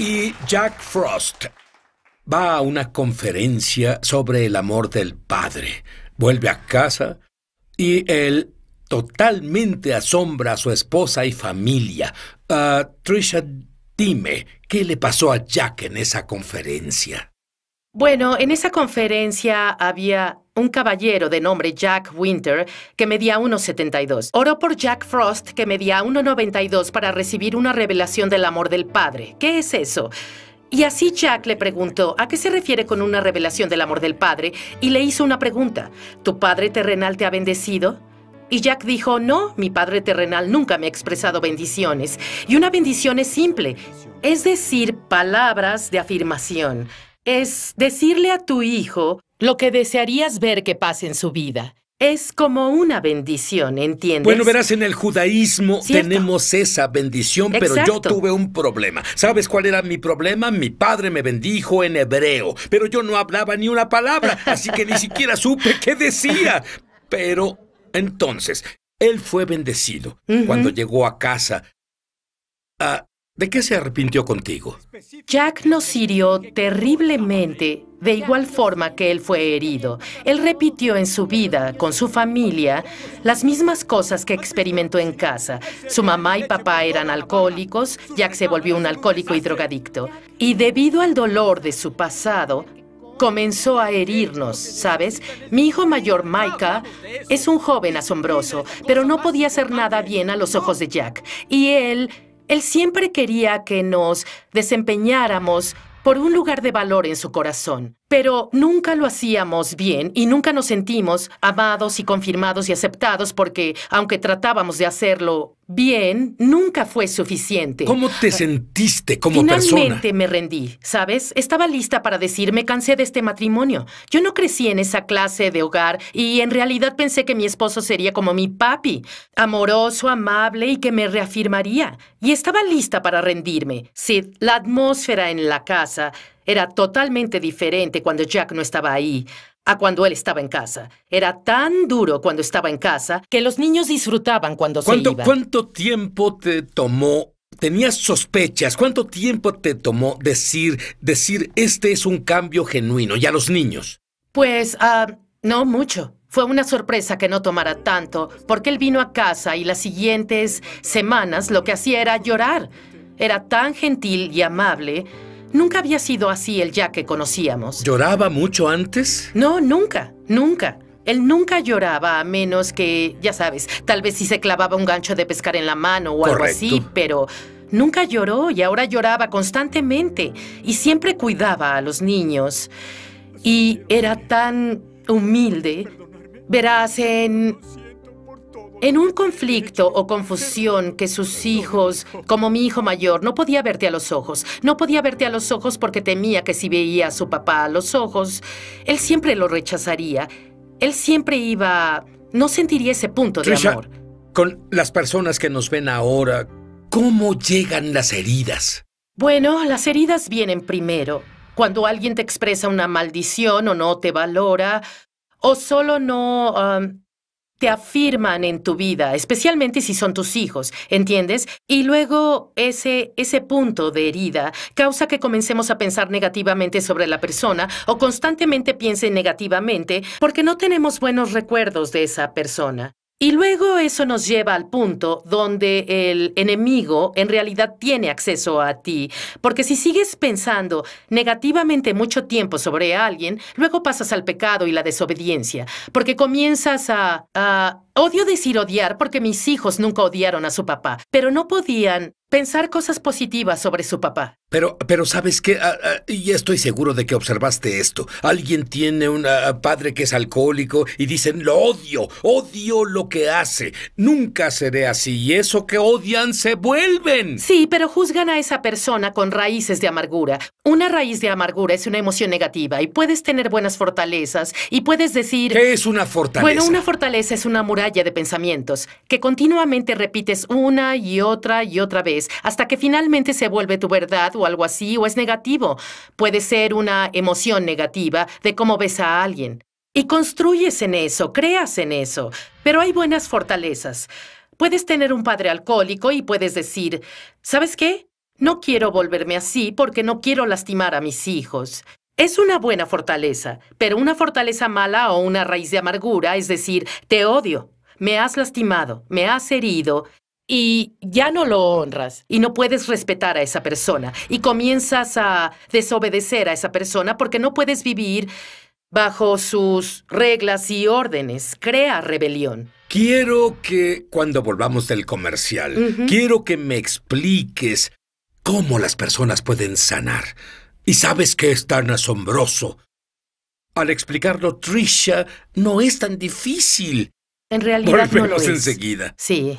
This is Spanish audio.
Y Jack Frost va a una conferencia sobre el amor del padre. Vuelve a casa y él totalmente asombra a su esposa y familia, ah, Trisha Dime, ¿qué le pasó a Jack en esa conferencia? Bueno, en esa conferencia había un caballero de nombre Jack Winter, que medía 1,72. Oró por Jack Frost, que medía 1,92, para recibir una revelación del amor del Padre. ¿Qué es eso? Y así Jack le preguntó, ¿a qué se refiere con una revelación del amor del Padre? Y le hizo una pregunta, ¿tu Padre terrenal te ha bendecido? Y Jack dijo, no, mi Padre terrenal nunca me ha expresado bendiciones. Y una bendición es simple, es decir, palabras de afirmación. Es decirle a tu hijo lo que desearías ver que pase en su vida. Es como una bendición, ¿entiendes? Bueno, verás, en el judaísmo tenemos esa bendición, pero yo tuve un problema. ¿Sabes cuál era mi problema? Mi padre me bendijo en hebreo, pero yo no hablaba ni una palabra, así que ni siquiera supe qué decía. Pero entonces, él fue bendecido. Cuando llegó a casa, ¿De qué se arrepintió contigo? Jack nos hirió terriblemente, de igual forma que él fue herido. Él repitió en su vida, con su familia, las mismas cosas que experimentó en casa. Su mamá y papá eran alcohólicos, Jack se volvió un alcohólico y drogadicto. Y debido al dolor de su pasado, comenzó a herirnos, ¿sabes? Mi hijo mayor, Micah, es un joven asombroso, pero no podía hacer nada bien a los ojos de Jack. Y él él siempre quería que nos desempeñáramos por un lugar de valor en su corazón. Pero nunca lo hacíamos bien y nunca nos sentimos amados y confirmados y aceptados porque, aunque tratábamos de hacerlo bien, nunca fue suficiente. ¿Cómo te ah, sentiste como persona? Finalmente me rendí, ¿sabes? Estaba lista para decir, me cansé de este matrimonio. Yo no crecí en esa clase de hogar y en realidad pensé que mi esposo sería como mi papi, amoroso, amable y que me reafirmaría. Y estaba lista para rendirme. Sí, la atmósfera en la casa era totalmente diferente cuando Jack no estaba ahí a cuando él estaba en casa. Era tan duro cuando estaba en casa que los niños disfrutaban cuando se iba. ¿Cuánto tiempo te tomó? ¿Tenías sospechas? ¿Cuánto tiempo te tomó decir, decir, este es un cambio genuino y a los niños? Pues, ah, no mucho. Fue una sorpresa que no tomara tanto, porque él vino a casa y las siguientes semanas lo que hacía era llorar. Era tan gentil y amable Nunca había sido así el ya que conocíamos. ¿Lloraba mucho antes? No, nunca, nunca. Él nunca lloraba a menos que, ya sabes, tal vez si se clavaba un gancho de pescar en la mano o algo así, pero nunca lloró y ahora lloraba constantemente y siempre cuidaba a los niños. Y era tan humilde. Verás, en en un conflicto o confusión que sus hijos, como mi hijo mayor, no podía verte a los ojos. No podía verte a los ojos porque temía que si veía a su papá a los ojos, él siempre lo rechazaría. Él siempre iba... No sentiría ese punto de amor. Con las personas que nos ven ahora, ¿cómo llegan las heridas? Bueno, las heridas vienen primero. Cuando alguien te expresa una maldición o no te valora, o solo no te afirman en tu vida, especialmente si son tus hijos, ¿entiendes? Y luego ese, ese punto de herida causa que comencemos a pensar negativamente sobre la persona o constantemente piense negativamente porque no tenemos buenos recuerdos de esa persona. Y luego eso nos lleva al punto donde el enemigo en realidad tiene acceso a ti, porque si sigues pensando negativamente mucho tiempo sobre alguien, luego pasas al pecado y la desobediencia, porque comienzas a, a Odio decir odiar porque mis hijos nunca odiaron a su papá, pero no podían pensar cosas positivas sobre su papá. Pero, pero sabes qué, ah, ah, Y estoy seguro de que observaste esto. Alguien tiene un ah, padre que es alcohólico y dicen, lo odio, odio lo que hace, nunca seré así. Y eso que odian se vuelven. Sí, pero juzgan a esa persona con raíces de amargura. Una raíz de amargura es una emoción negativa y puedes tener buenas fortalezas y puedes decir... ¿Qué es una fortaleza? Bueno, una fortaleza es una amor de pensamientos que continuamente repites una y otra y otra vez hasta que finalmente se vuelve tu verdad o algo así o es negativo. Puede ser una emoción negativa de cómo ves a alguien. Y construyes en eso, creas en eso. Pero hay buenas fortalezas. Puedes tener un padre alcohólico y puedes decir, ¿sabes qué? No quiero volverme así porque no quiero lastimar a mis hijos. Es una buena fortaleza, pero una fortaleza mala o una raíz de amargura, es decir, te odio, me has lastimado, me has herido y ya no lo honras y no puedes respetar a esa persona y comienzas a desobedecer a esa persona porque no puedes vivir bajo sus reglas y órdenes. Crea rebelión. Quiero que, cuando volvamos del comercial, quiero que me expliques cómo las personas pueden sanar. ¿Y sabes qué es tan asombroso? Al explicarlo, Trisha, no es tan difícil. En realidad no lo es. enseguida. Sí.